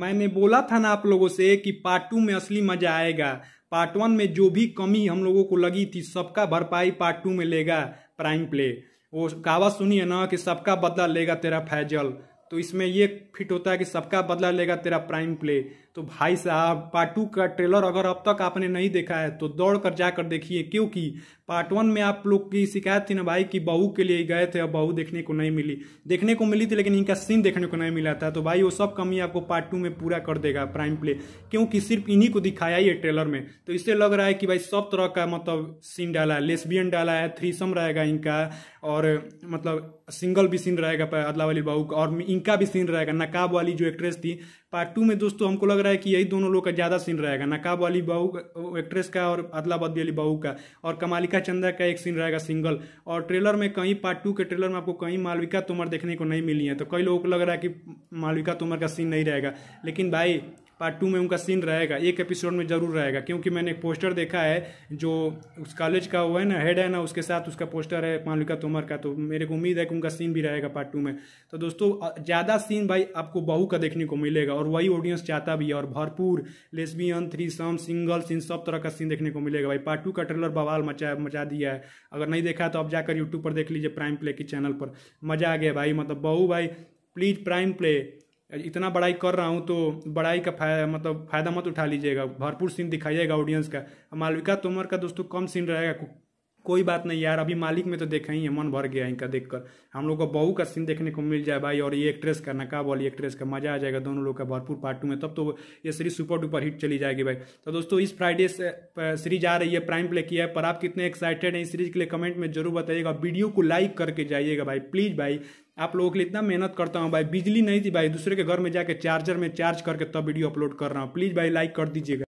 मैंने बोला था ना आप लोगों से कि पार्ट टू में असली मजा आएगा पार्ट वन में जो भी कमी हम लोगों को लगी थी सबका भरपाई पार्ट टू में लेगा प्राइम प्ले वो कहावत सुनिए ना कि सबका बदला लेगा तेरा फैजल तो इसमें ये फिट होता है कि सबका बदला लेगा तेरा प्राइम प्ले तो भाई साहब पार्ट टू का ट्रेलर अगर अब तक आपने नहीं देखा है तो दौड़ कर जाकर देखिए क्योंकि पार्ट वन में आप लोग की शिकायत थी ना भाई कि बहू के लिए गए थे और बहू देखने को नहीं मिली देखने को मिली थी लेकिन इनका सीन देखने को नहीं मिला था तो भाई वो सब कमी आपको पार्ट टू में पूरा कर देगा प्राइम प्ले क्योंकि सिर्फ इन्हीं को दिखाया ही है ट्रेलर में तो इससे लग रहा है कि भाई सब तरह का मतलब सीन डाला है लेसबियन डाला है थ्री रहेगा इनका और मतलब सिंगल भी सीन रहेगा अदला वाली बहू का और इनका भी सीन रहेगा नकाब वाली जो एक्ट्रेस थी पार्ट टू में दोस्तों हमको लग रहा है कि यही दोनों लोग का ज़्यादा सीन रहेगा नकाब वाली बहू एक्ट्रेस का और अदला बदली वाली बहू का और कमालिका चंदा का एक सीन रहेगा सिंगल और ट्रेलर में कहीं पार्ट टू के ट्रेलर में आपको कहीं मालविका तोमर देखने को नहीं मिली है तो कई लोगों को लग रहा है कि मालविका तोमर का सीन नहीं रहेगा लेकिन भाई पार्ट टू में उनका सीन रहेगा एक एपिसोड में जरूर रहेगा क्योंकि मैंने एक पोस्टर देखा है जो उस कॉलेज का वो है ना हेड है ना उसके साथ उसका पोस्टर है मालविका तोमर का तो मेरे को उम्मीद है कि उनका सीन भी रहेगा पार्ट टू में तो दोस्तों ज़्यादा सीन भाई आपको बहू का देखने को मिलेगा और वही ऑडियंस चाहता भी है और भरपूर lesbian threesome single scene सब तरह का सीन देखने को मिलेगा भाई पार्ट टू का ट्रेलर बवाल मचा मचा दिया है अगर नहीं देखा तो आप जाकर यूट्यूब पर देख लीजिए प्राइम प्ले के चैनल पर मज़ा आ गया भाई मतलब बहू भाई प्लीज़ प्राइम प्ले इतना बड़ाई कर रहा हूँ तो बड़ाई का मतलब फायदा मतलब फ़ायदा मत उठा लीजिएगा भरपूर सीन दिखाइएगा ऑडियंस का मालविका तोमर का दोस्तों कम सीन रहेगा कोई बात नहीं यार अभी मालिक में तो देखा ही है मन भर गया इनका देखकर हम लोग को बहू का सीन देखने को मिल जाए भाई और ये एक्ट्रेस का नकाबॉल एक्ट्रेस का मजा आ जाएगा दोनों लोग का भरपूर पार्ट टू में तब तो ये सीरीज सुपर डुपर हिट चली जाएगी भाई तो दोस्तों इस फ्राइडे से सीरीज आ रही है प्राइम प्ले किया है पर आप कितने एक्साइटेड हैं इस सीरीज के लिए कमेंट में जरूर बताइएगा वीडियो को लाइक करके जाइएगा भाई प्लीज भाई आप लोगों के लिए इतना मेहनत करता हूँ भाई बिजली नहीं थी भाई दूसरे के घर में जाके चार्जर में चार्ज करके तब वीडियो अपलोड कर रहा हूँ प्लीज़ भाई लाइक कर दीजिएगा